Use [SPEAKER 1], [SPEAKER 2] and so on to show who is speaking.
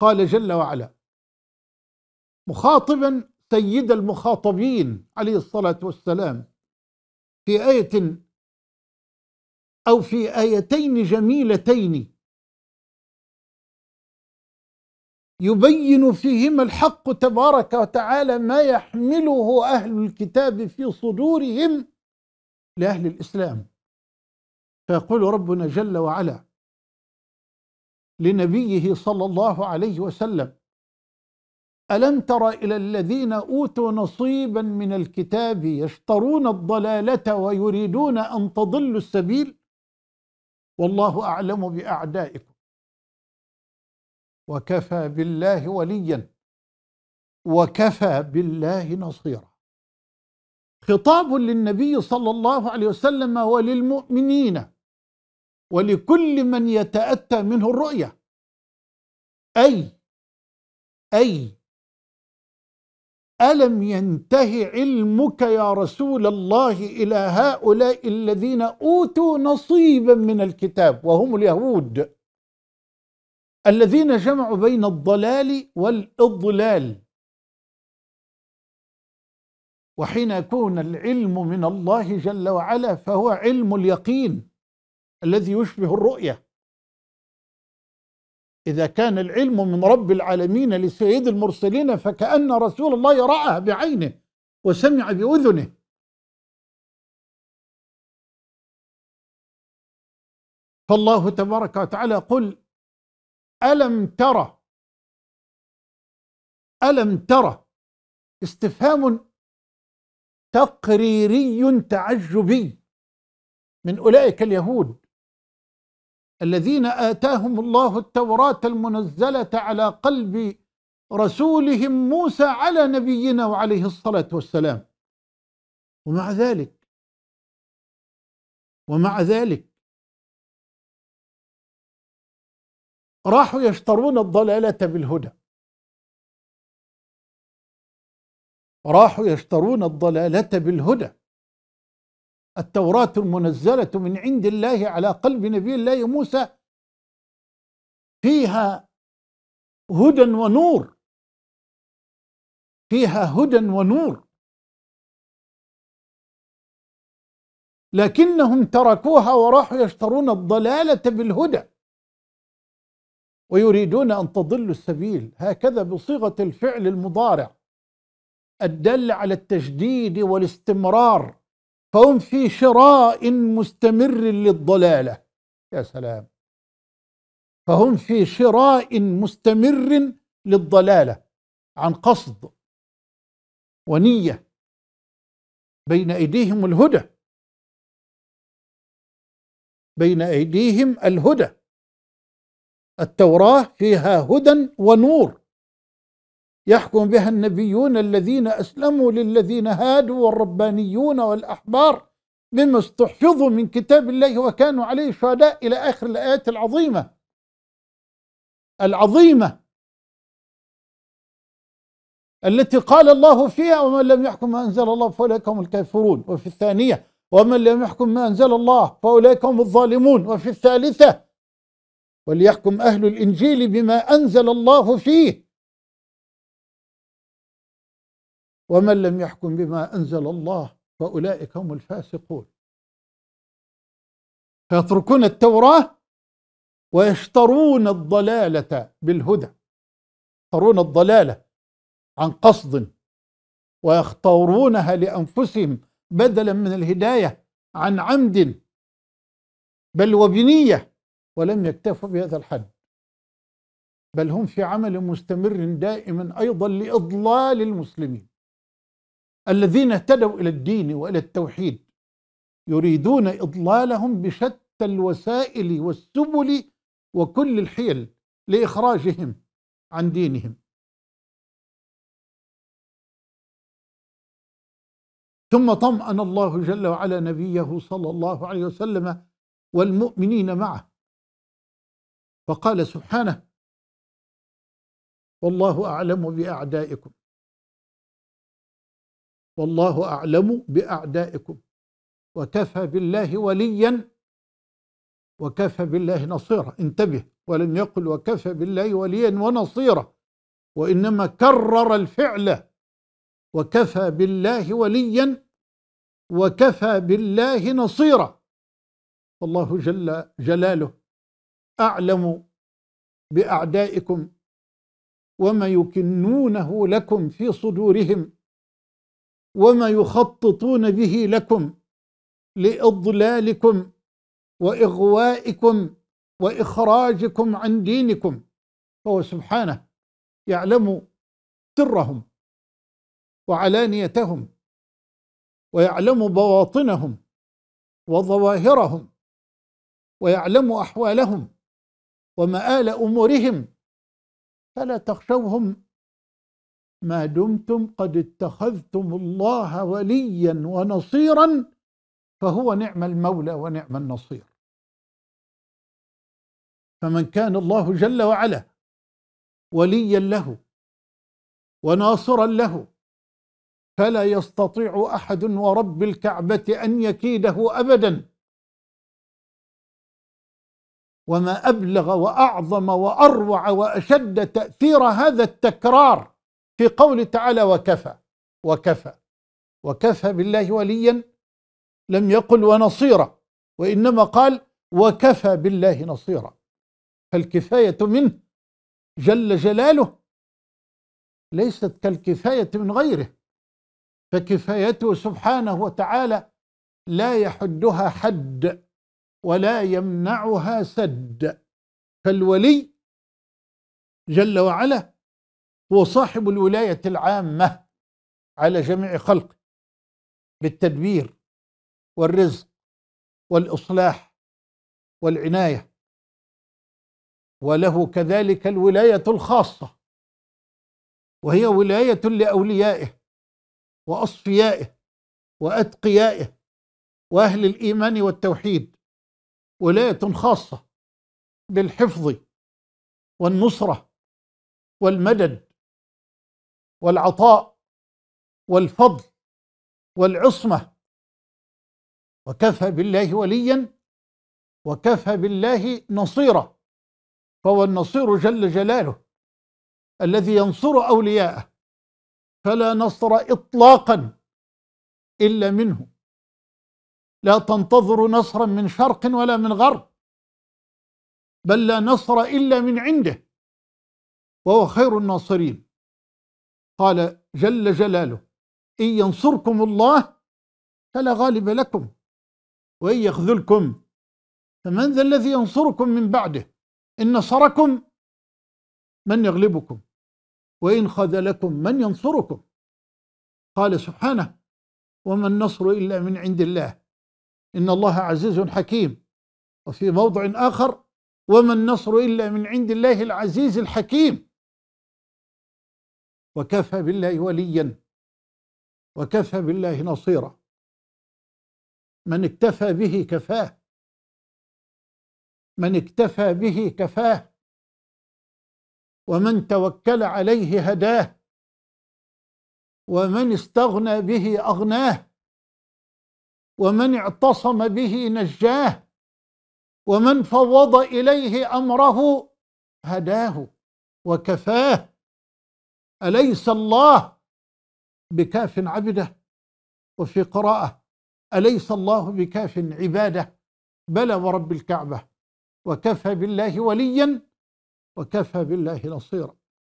[SPEAKER 1] قال جل وعلا مخاطبا سيد
[SPEAKER 2] المخاطبين عليه الصلاة والسلام في آية أو في آيتين جميلتين
[SPEAKER 1] يبين فيهما الحق تبارك وتعالى ما يحمله أهل الكتاب في صدورهم لأهل الإسلام فيقول ربنا جل وعلا لنبيه صلى الله عليه وسلم ألم تر إلى الذين أوتوا نصيبا من الكتاب يشترون الضلالة ويريدون أن تضلوا السبيل والله أعلم بأعدائكم وكفى بالله وليا وكفى بالله نصيرا خطاب للنبي صلى الله عليه وسلم وللمؤمنين
[SPEAKER 2] ولكل من يتأتى منه الرؤية أي أي ألم ينتهي
[SPEAKER 1] علمك يا رسول الله إلى هؤلاء الذين أوتوا نصيبا من الكتاب وهم اليهود الذين جمعوا بين الضلال والإضلال وحين يكون العلم من الله جل وعلا فهو علم اليقين الذي يشبه الرؤيه إذا كان العلم من رب العالمين لسيد المرسلين فكأن رسول الله رآه بعينه
[SPEAKER 2] وسمع بأذنه فالله تبارك وتعالى قل ألم ترى ألم ترى استفهام تقريري تعجبي من أولئك
[SPEAKER 1] اليهود الذين آتاهم الله التوراة المنزلة على قلب رسولهم موسى على نبينا وعليه الصلاة
[SPEAKER 2] والسلام ومع ذلك ومع ذلك راحوا يشترون الضلالة بالهدى راحوا يشترون الضلالة بالهدى التوراة المنزلة من عند الله على قلب نبي الله موسى فيها هدى ونور فيها هدى ونور لكنهم تركوها وراحوا يشترون الضلالة بالهدى ويريدون أن
[SPEAKER 1] تضلوا السبيل هكذا بصيغة الفعل المضارع الدل على التجديد والاستمرار فهم في شراء مستمر للضلاله يا سلام فهم في شراء
[SPEAKER 2] مستمر للضلاله عن قصد ونيه بين ايديهم الهدى بين ايديهم الهدى التوراه فيها
[SPEAKER 1] هدى ونور يحكم بها النبيون الذين أسلموا للذين هادوا والربانيون والأحبار مما استحفظوا من كتاب الله
[SPEAKER 2] وكانوا عليه شهداء إلى آخر الآيات العظيمة العظيمة التي قال الله فيها ومن لم
[SPEAKER 1] يحكم ما أنزل الله فأولئك هم الكافرون وفي الثانية ومن لم يحكم ما أنزل الله فأولئك
[SPEAKER 2] هم الظالمون وفي الثالثة وليحكم أهل الإنجيل بما أنزل الله فيه ومن لم يحكم بما أنزل الله فأولئك هم الفاسقون
[SPEAKER 1] فيتركون التوراة ويشترون الضلالة بالهدى يشترون الضلالة عن قصد ويختارونها لأنفسهم بدلا من الهداية عن عمد بل وبنية ولم يكتفوا بهذا الحد بل هم في عمل مستمر دائما أيضا لإضلال المسلمين الذين اهتدوا إلى الدين وإلى التوحيد يريدون إضلالهم بشتى
[SPEAKER 2] الوسائل والسبل وكل الحيل لإخراجهم عن دينهم ثم طمأن الله جل وعلا نبيه صلى الله عليه وسلم والمؤمنين معه فقال سبحانه والله أعلم بأعدائكم والله أعلم بأعدائكم وكفى بالله وليا
[SPEAKER 1] وكفى بالله نصيرا انتبه ولم يقل وكفى بالله وليا ونصيرا وإنما كرر الفعل وكفى بالله وليا وكفى بالله نصيرا والله جل جلاله أعلم بأعدائكم وما يكنونه لكم في صدورهم وما يخططون به لكم لاضلالكم واغوائكم واخراجكم عن دينكم فهو
[SPEAKER 2] سبحانه يعلم سرهم وعلانيتهم ويعلم بواطنهم وظواهرهم ويعلم احوالهم ومآل امورهم
[SPEAKER 1] فلا تخشوهم ما دمتم قد اتخذتم الله وليا ونصيرا فهو نعم المولى ونعم النصير
[SPEAKER 2] فمن كان الله جل وعلا وليا له وناصرا له فلا
[SPEAKER 1] يستطيع احد ورب الكعبه ان يكيده ابدا وما ابلغ واعظم واروع واشد تاثير هذا التكرار في قوله تعالى وكفى وكفى وكفى بالله وليا لم يقل ونصيرا وإنما قال وكفى بالله نصيرا فالكفاية منه جل جلاله ليست كالكفاية من غيره فكفايته سبحانه وتعالى لا يحدها حد ولا يمنعها سد فالولي جل وعلا هو صاحب الولاية العامة على جميع خلقه
[SPEAKER 2] بالتدبير والرزق والإصلاح والعناية وله كذلك الولاية الخاصة وهي ولاية لأوليائه
[SPEAKER 1] وأصفيائه وأتقيائه وأهل الإيمان والتوحيد
[SPEAKER 2] ولاية خاصة بالحفظ والنصرة والمدد والعطاء والفضل والعصمه وكفى بالله وليا
[SPEAKER 1] وكفى بالله نصيرا فهو النصير جل جلاله الذي ينصر اولياءه فلا نصر اطلاقا
[SPEAKER 2] الا منه لا تنتظر نصرا من شرق ولا من غرب بل لا نصر الا من عنده
[SPEAKER 1] وهو خير الناصرين قال جل جلاله إن ينصركم الله فلا غالب لكم وإن يخذلكم فمن ذا الذي ينصركم من بعده إن نصركم من يغلبكم وإن خذلكم من ينصركم قال سبحانه وما النصر إلا من عند الله إن الله عزيز حكيم وفي موضع آخر وما النصر إلا من عند الله العزيز الحكيم
[SPEAKER 2] وكفى بالله وليا وكفى بالله نصيرا من اكتفى به كفاه من اكتفى به كفاه ومن توكل عليه هداه ومن استغنى
[SPEAKER 1] به اغناه ومن اعتصم به نجاه ومن فوض اليه امره هداه وكفاه أليس الله بكاف عبده وفي قراءة أليس الله بكاف عباده بلى
[SPEAKER 2] ورب الكعبة وكفى بالله وليا وكفى بالله نصيرا